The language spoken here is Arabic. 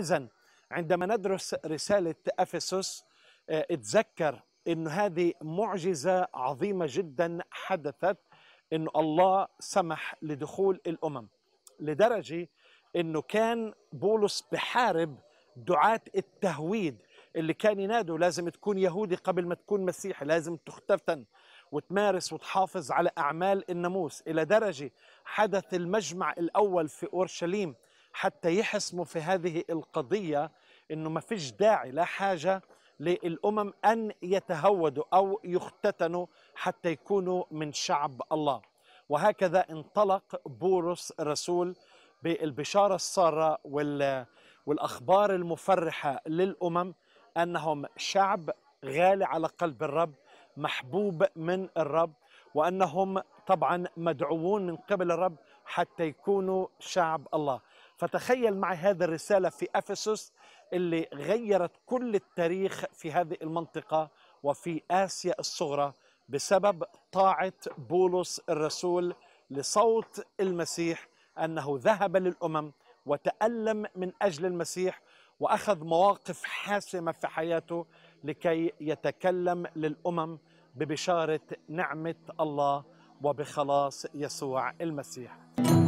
فإذا عندما ندرس رسالة أفسس آه، اتذكر أن هذه معجزة عظيمة جدا حدثت أن الله سمح لدخول الأمم لدرجة أنه كان بولس بحارب دعاة التهويد اللي كان ينادوا لازم تكون يهودي قبل ما تكون مسيحي لازم تختتن وتمارس وتحافظ على أعمال الناموس إلى درجة حدث المجمع الأول في أورشليم حتى يحسموا في هذه القضية أنه ما فيش داعي لا حاجة للأمم أن يتهودوا أو يختتنوا حتى يكونوا من شعب الله وهكذا انطلق بورس رسول بالبشارة السارة والأخبار المفرحة للأمم أنهم شعب غالي على قلب الرب محبوب من الرب وأنهم طبعا مدعوون من قبل الرب حتى يكونوا شعب الله فتخيل معي هذه الرسالة في أفسس اللي غيرت كل التاريخ في هذه المنطقة وفي آسيا الصغرى بسبب طاعة بولس الرسول لصوت المسيح أنه ذهب للأمم وتألم من أجل المسيح وأخذ مواقف حاسمة في حياته لكي يتكلم للأمم ببشارة نعمة الله وبخلاص يسوع المسيح.